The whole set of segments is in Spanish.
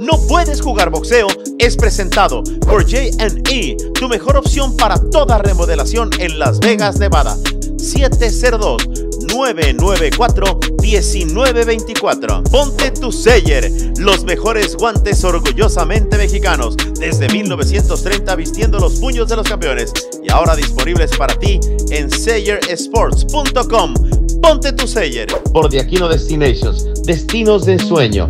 No puedes jugar boxeo es presentado por J&E, tu mejor opción para toda remodelación en Las Vegas, Nevada. 702-994-1924. Ponte tu Seller, los mejores guantes orgullosamente mexicanos, desde 1930 vistiendo los puños de los campeones y ahora disponibles para ti en sellersports.com. Ponte tu Seller. Por Diaquino Destinations, destinos de sueño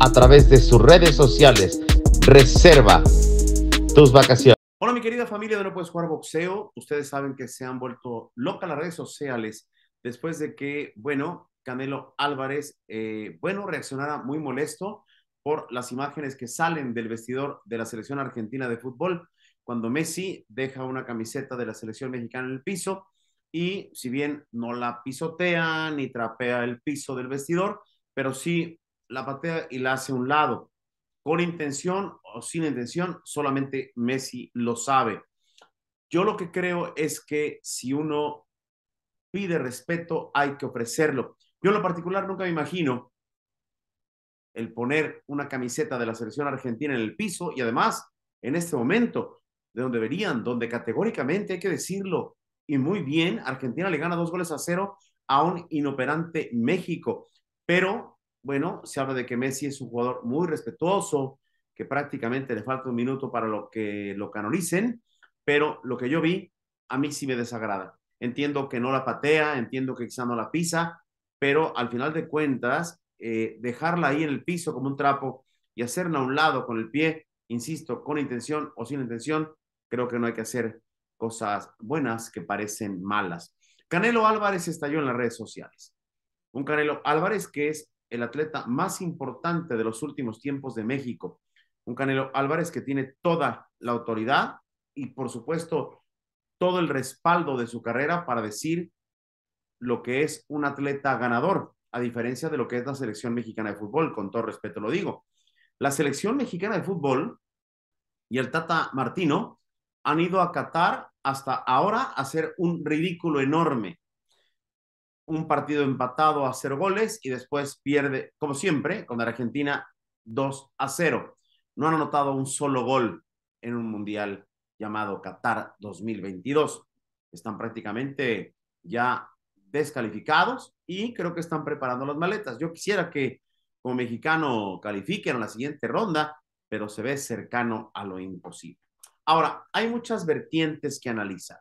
a través de sus redes sociales. Reserva tus vacaciones. Hola mi querida familia de No Puedes Jugar Boxeo. Ustedes saben que se han vuelto locas las redes sociales después de que, bueno, Canelo Álvarez, eh, bueno, reaccionara muy molesto por las imágenes que salen del vestidor de la selección argentina de fútbol, cuando Messi deja una camiseta de la selección mexicana en el piso y si bien no la pisotea ni trapea el piso del vestidor, pero sí la patea y la hace a un lado. Con intención o sin intención, solamente Messi lo sabe. Yo lo que creo es que si uno pide respeto, hay que ofrecerlo. Yo en lo particular nunca me imagino el poner una camiseta de la selección argentina en el piso y además en este momento, de donde verían, donde categóricamente hay que decirlo, y muy bien, Argentina le gana dos goles a cero a un inoperante México, pero bueno, se habla de que Messi es un jugador muy respetuoso, que prácticamente le falta un minuto para lo que lo canonicen, pero lo que yo vi a mí sí me desagrada. Entiendo que no la patea, entiendo que quizá no la pisa, pero al final de cuentas, eh, dejarla ahí en el piso como un trapo y hacerla a un lado con el pie, insisto, con intención o sin intención, creo que no hay que hacer cosas buenas que parecen malas. Canelo Álvarez estalló en las redes sociales. Un Canelo Álvarez que es el atleta más importante de los últimos tiempos de México. Un Canelo Álvarez que tiene toda la autoridad y por supuesto todo el respaldo de su carrera para decir lo que es un atleta ganador, a diferencia de lo que es la selección mexicana de fútbol, con todo respeto lo digo. La selección mexicana de fútbol y el Tata Martino han ido a Qatar hasta ahora a hacer un ridículo enorme un partido empatado a cero goles y después pierde, como siempre, con la Argentina 2 a 0. No han anotado un solo gol en un mundial llamado Qatar 2022. Están prácticamente ya descalificados y creo que están preparando las maletas. Yo quisiera que como mexicano califiquen a la siguiente ronda, pero se ve cercano a lo imposible. Ahora, hay muchas vertientes que analizar.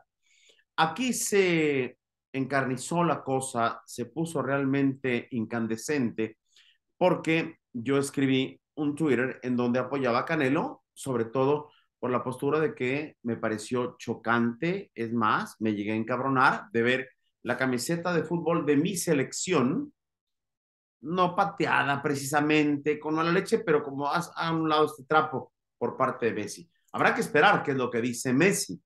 Aquí se encarnizó la cosa, se puso realmente incandescente, porque yo escribí un Twitter en donde apoyaba a Canelo, sobre todo por la postura de que me pareció chocante, es más, me llegué a encabronar de ver la camiseta de fútbol de mi selección, no pateada precisamente con la leche, pero como ha a un lado este trapo por parte de Messi. Habrá que esperar qué es lo que dice Messi,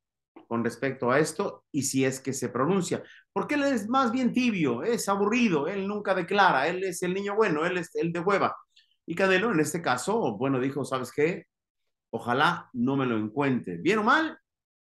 con respecto a esto y si es que se pronuncia. Porque él es más bien tibio, es aburrido, él nunca declara, él es el niño bueno, él es el de hueva. Y Cadelo, en este caso, bueno, dijo, ¿sabes qué? Ojalá no me lo encuentre. Bien o mal,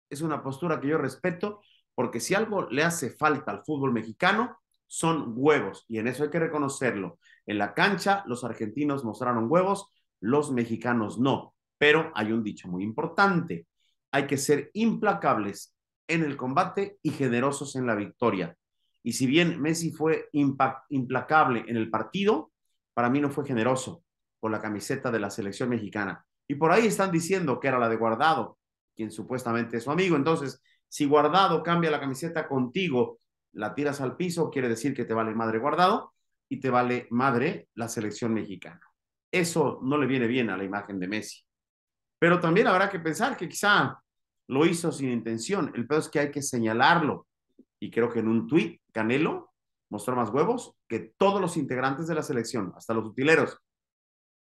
es una postura que yo respeto, porque si algo le hace falta al fútbol mexicano, son huevos, y en eso hay que reconocerlo. En la cancha, los argentinos mostraron huevos, los mexicanos no. Pero hay un dicho muy importante, hay que ser implacables en el combate y generosos en la victoria. Y si bien Messi fue implacable en el partido, para mí no fue generoso con la camiseta de la selección mexicana. Y por ahí están diciendo que era la de Guardado, quien supuestamente es su amigo. Entonces, si Guardado cambia la camiseta contigo, la tiras al piso, quiere decir que te vale madre Guardado y te vale madre la selección mexicana. Eso no le viene bien a la imagen de Messi. Pero también habrá que pensar que quizá lo hizo sin intención. El pedo es que hay que señalarlo. Y creo que en un tuit, Canelo mostró más huevos que todos los integrantes de la selección, hasta los utileros,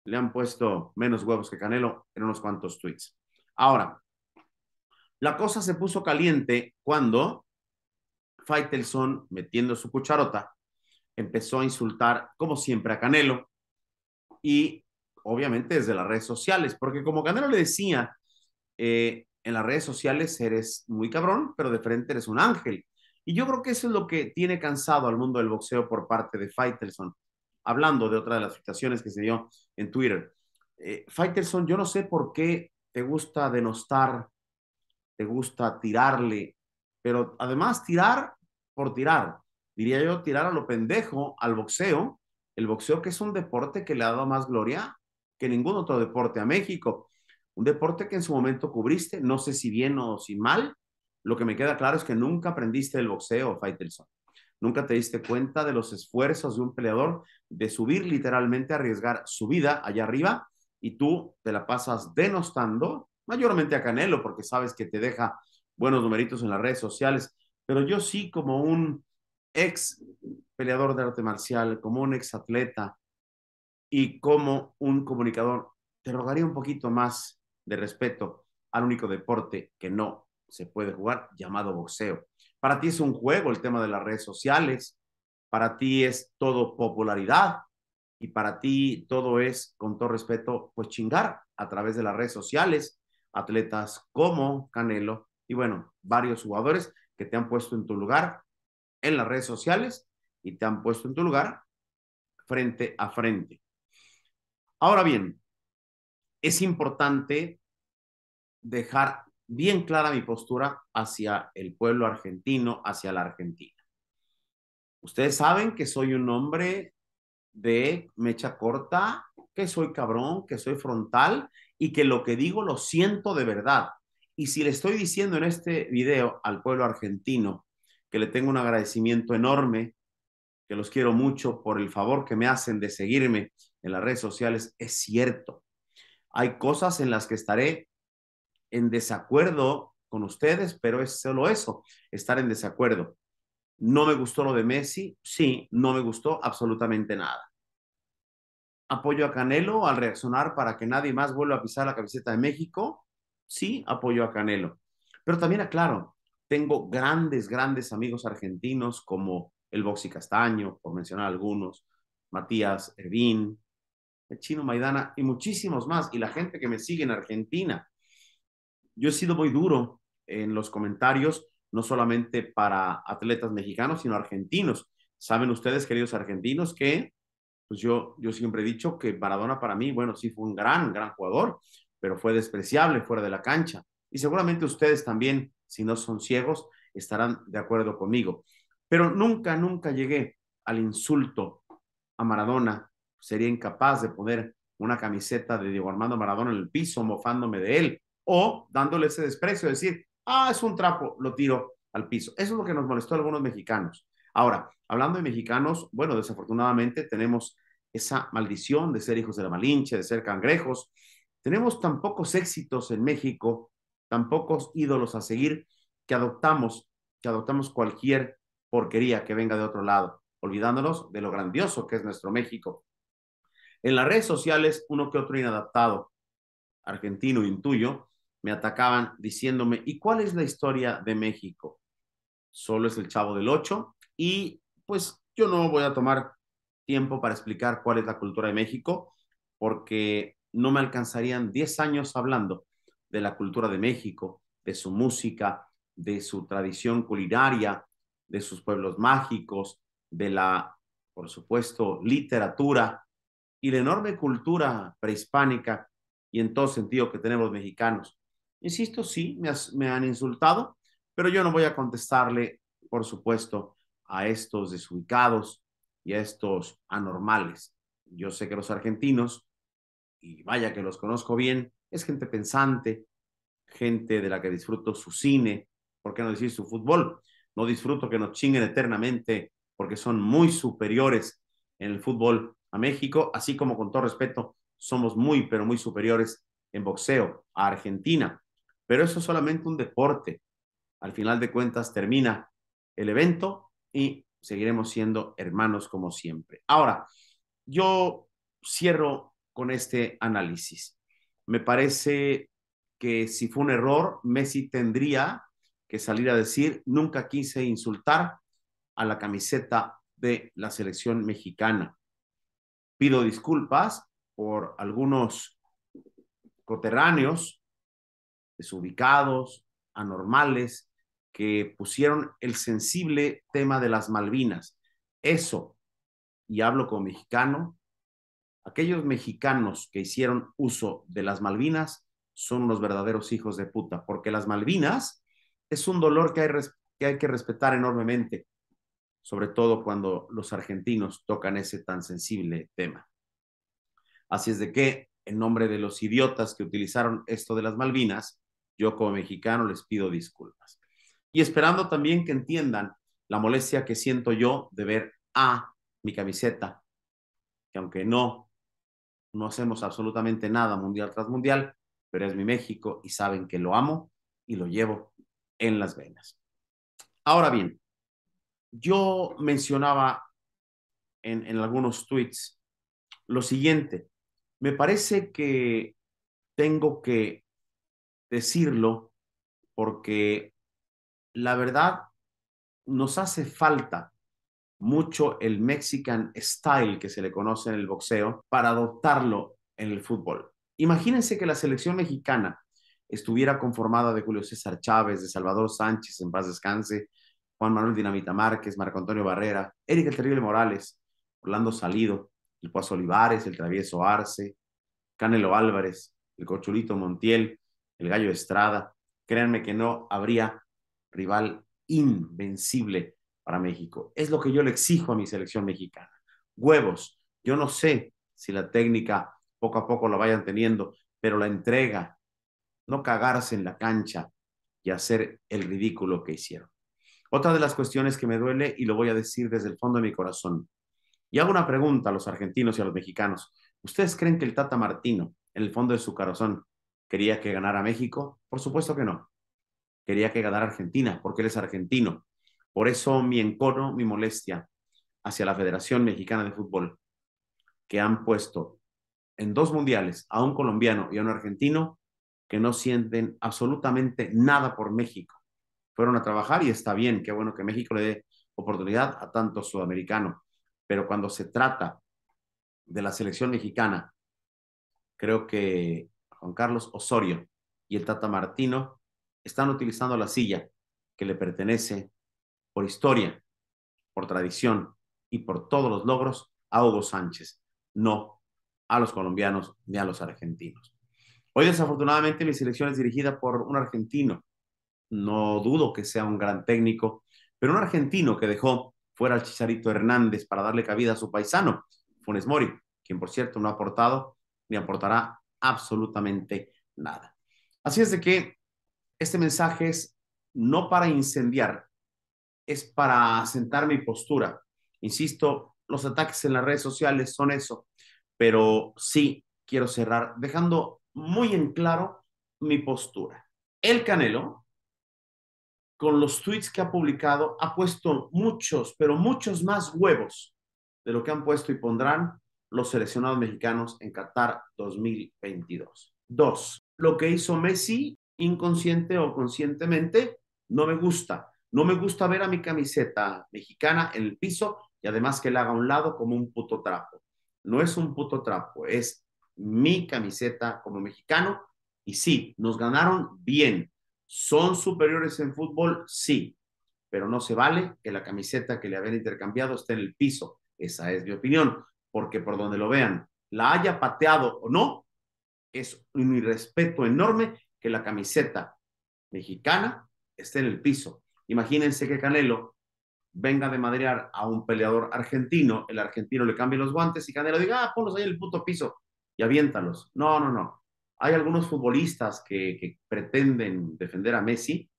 le han puesto menos huevos que Canelo en unos cuantos tweets. Ahora, la cosa se puso caliente cuando Faitelson, metiendo su cucharota, empezó a insultar, como siempre, a Canelo y obviamente desde las redes sociales, porque como Canelo le decía, eh, en las redes sociales eres muy cabrón, pero de frente eres un ángel. Y yo creo que eso es lo que tiene cansado al mundo del boxeo por parte de fighterson Hablando de otra de las situaciones que se dio en Twitter. Eh, yo no sé por qué te gusta denostar, te gusta tirarle, pero además tirar por tirar. Diría yo, tirar a lo pendejo al boxeo, el boxeo que es un deporte que le ha dado más gloria que ningún otro deporte a México. Un deporte que en su momento cubriste, no sé si bien o si mal. Lo que me queda claro es que nunca aprendiste el boxeo, Faitelson. Nunca te diste cuenta de los esfuerzos de un peleador de subir literalmente, a arriesgar su vida allá arriba y tú te la pasas denostando, mayormente a Canelo, porque sabes que te deja buenos numeritos en las redes sociales, pero yo sí como un ex peleador de arte marcial, como un ex atleta y como un comunicador, te rogaría un poquito más de respeto al único deporte que no se puede jugar, llamado boxeo. Para ti es un juego el tema de las redes sociales, para ti es todo popularidad y para ti todo es, con todo respeto, pues chingar a través de las redes sociales, atletas como Canelo y bueno, varios jugadores que te han puesto en tu lugar en las redes sociales y te han puesto en tu lugar frente a frente. Ahora bien, es importante dejar bien clara mi postura hacia el pueblo argentino, hacia la Argentina. Ustedes saben que soy un hombre de mecha corta, que soy cabrón, que soy frontal y que lo que digo lo siento de verdad. Y si le estoy diciendo en este video al pueblo argentino que le tengo un agradecimiento enorme, que los quiero mucho por el favor que me hacen de seguirme en las redes sociales, es cierto. Hay cosas en las que estaré en desacuerdo con ustedes, pero es solo eso, estar en desacuerdo. No me gustó lo de Messi, sí, no me gustó absolutamente nada. Apoyo a Canelo al reaccionar para que nadie más vuelva a pisar la camiseta de México, sí, apoyo a Canelo. Pero también aclaro, tengo grandes, grandes amigos argentinos como el Boxy Castaño, por mencionar algunos, Matías Evin, chino Maidana y muchísimos más, y la gente que me sigue en Argentina. Yo he sido muy duro en los comentarios, no solamente para atletas mexicanos, sino argentinos. Saben ustedes, queridos argentinos, que pues yo, yo siempre he dicho que Maradona para mí, bueno, sí fue un gran, gran jugador, pero fue despreciable fuera de la cancha. Y seguramente ustedes también, si no son ciegos, estarán de acuerdo conmigo. Pero nunca, nunca llegué al insulto a Maradona sería incapaz de poner una camiseta de Diego Armando Maradona en el piso mofándome de él o dándole ese desprecio, decir, ah, es un trapo, lo tiro al piso. Eso es lo que nos molestó a algunos mexicanos. Ahora, hablando de mexicanos, bueno, desafortunadamente tenemos esa maldición de ser hijos de la malinche, de ser cangrejos. Tenemos tan pocos éxitos en México, tan pocos ídolos a seguir que adoptamos, que adoptamos cualquier porquería que venga de otro lado, olvidándonos de lo grandioso que es nuestro México, en las redes sociales, uno que otro inadaptado, argentino, intuyo, me atacaban diciéndome, ¿y cuál es la historia de México? Solo es el Chavo del Ocho y pues yo no voy a tomar tiempo para explicar cuál es la cultura de México porque no me alcanzarían 10 años hablando de la cultura de México, de su música, de su tradición culinaria, de sus pueblos mágicos, de la, por supuesto, literatura, y la enorme cultura prehispánica y en todo sentido que tenemos mexicanos. Insisto, sí, me, han insultado, pero yo no voy a contestarle, por supuesto, a estos desubicados y a estos anormales. Yo sé que los argentinos, y vaya que los conozco bien, es gente pensante, gente de la que disfruto su cine, ¿por qué no decir su fútbol? No disfruto que nos chinguen eternamente porque son muy superiores en el fútbol a México, así como con todo respeto, somos muy, pero muy superiores en boxeo a Argentina. Pero eso es solamente un deporte. Al final de cuentas termina el evento y seguiremos siendo hermanos como siempre. Ahora, yo cierro con este análisis. Me parece que si fue un error, Messi tendría que salir a decir, nunca quise insultar a la camiseta de la selección mexicana. Pido disculpas por algunos coterráneos, desubicados, anormales, que pusieron el sensible tema de las Malvinas. Eso, y hablo como mexicano, aquellos mexicanos que hicieron uso de las Malvinas son los verdaderos hijos de puta, porque las Malvinas es un dolor que, hay que respetar enormemente sobre todo cuando los argentinos tocan ese tan sensible tema. Así es de que, en nombre de los idiotas que utilizaron esto de las Malvinas, yo como mexicano les pido disculpas. Y esperando también que entiendan la molestia que siento yo de ver a mi camiseta, que aunque no, no hacemos absolutamente nada mundial tras mundial, pero es mi México y saben que lo amo y lo llevo en las venas. Ahora bien, yo mencionaba en, algunos tweets lo siguiente. Me parece que tengo que decirlo porque la verdad nos hace falta mucho el Mexican style que se le conoce en el boxeo para adoptarlo en el fútbol. Imagínense que la selección mexicana estuviera conformada de Julio César Chávez, de Salvador Sánchez, en paz descanse, Juan Manuel Dinamita Márquez, Marco Antonio Barrera, Éric el Terrible Morales, Orlando Salido, el Paso Olivares, el Travieso Arce, Canelo Álvarez, el Cochulito Montiel, el Gallo Estrada. Créanme que no habría rival invencible para México. Es lo que yo le exijo a mi selección mexicana. Huevos. Yo no sé si la técnica poco a poco la vayan teniendo, pero la entrega, no cagarse en la cancha y hacer el ridículo que hicieron. Otra de las cuestiones que me duele, y lo voy a decir desde el fondo de mi corazón, y hago una pregunta a los argentinos y a los mexicanos. ¿Ustedes creen que el Tata Martino, en el fondo de su corazón, quería que ganara México? Por supuesto que no. Quería que ganara Argentina, porque él es argentino. Por eso mi encono, mi molestia hacia la Federación Mexicana de Fútbol, que han puesto en dos mundiales a un colombiano y a un argentino que no sienten absolutamente nada por México fueron a trabajar y está bien, qué bueno que México le dé oportunidad a tanto sudamericano. Pero cuando se trata de la selección mexicana, creo que Juan Carlos Osorio y el Tata Martino están utilizando la silla que le pertenece por historia, por tradición y por todos los logros a Hugo Sánchez, no a los colombianos ni a los argentinos. Hoy desafortunadamente mi selección es dirigida por un argentino, no dudo que sea un gran técnico, pero un argentino que dejó fuera al Chicharito Hernández para darle cabida a su paisano, Funes Mori, quien por cierto no ha aportado ni aportará absolutamente nada. Así es de que este mensaje es no para incendiar, es para asentar mi postura. Insisto, los ataques en las redes sociales son eso, pero sí quiero cerrar dejando muy en claro mi postura. El Canelo con los tweets que ha publicado, ha puesto muchos, pero muchos más huevos de lo que han puesto y pondrán los seleccionados mexicanos en Qatar 2022. Dos, lo que hizo Messi, inconsciente o conscientemente, no me gusta. No me gusta ver a mi camiseta mexicana en el piso y además que la haga a un lado como un puto trapo. No es un puto trapo, es mi camiseta como mexicano. Y sí, nos ganaron bien, ¿Son superiores en fútbol? Sí, pero no se vale que la camiseta que le habían intercambiado esté en el piso. Esa es mi opinión, porque por donde lo vean, la haya pateado o no, es un irrespeto enorme que la camiseta mexicana esté en el piso. Imagínense que Canelo venga de madrear a un peleador argentino, el argentino le cambie los guantes y Canelo diga, ah, ponlos ahí en el puto piso y aviéntalos. No, no, no. Hay algunos futbolistas que, pretenden defender a Messi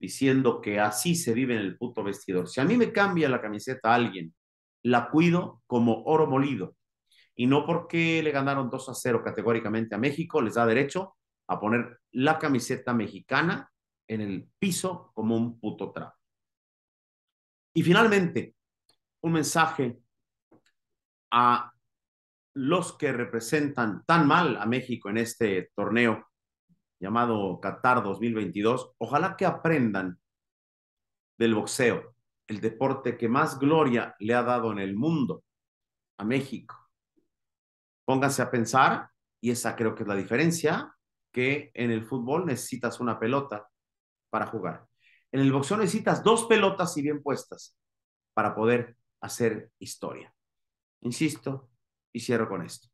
diciendo que así se vive en el puto vestidor. Si a mí me cambia la camiseta a alguien, la cuido como oro molido. Y no porque le ganaron 2 a 0 categóricamente a México, les da derecho a poner la camiseta mexicana en el piso como un puto trapo. Y finalmente, un mensaje a los que representan tan mal a México en este torneo llamado Qatar 2022, ojalá que aprendan del boxeo, el deporte que más gloria le ha dado en el mundo a México. Pónganse a pensar, y esa creo que es la diferencia, que en el fútbol necesitas una pelota para jugar. En el boxeo necesitas dos pelotas y bien puestas para poder hacer historia. Insisto, y cierro con esto.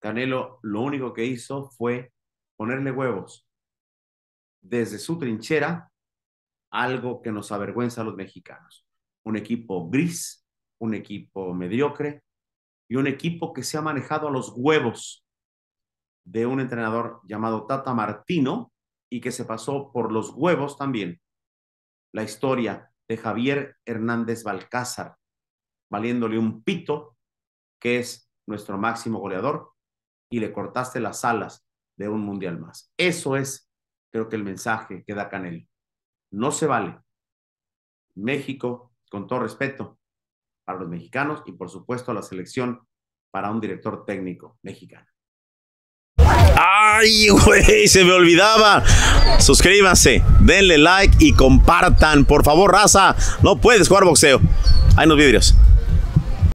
Canelo lo único que hizo fue ponerle huevos desde su trinchera, algo que nos avergüenza a los mexicanos. Un equipo gris, un equipo mediocre y un equipo que se ha manejado a los huevos de un entrenador llamado Tata Martino y que se pasó por los huevos también. La historia de Javier Hernández Balcázar, valiéndole un pito, que es nuestro máximo goleador, y le cortaste las alas de un mundial más. Eso es, creo que el mensaje que da Canel, No se vale. México, con todo respeto, para los mexicanos y por supuesto a la selección para un director técnico mexicano. ¡Ay, güey! Se me olvidaba. Suscríbase, denle like y compartan. Por favor, raza, no puedes jugar boxeo. Hay unos vidrios.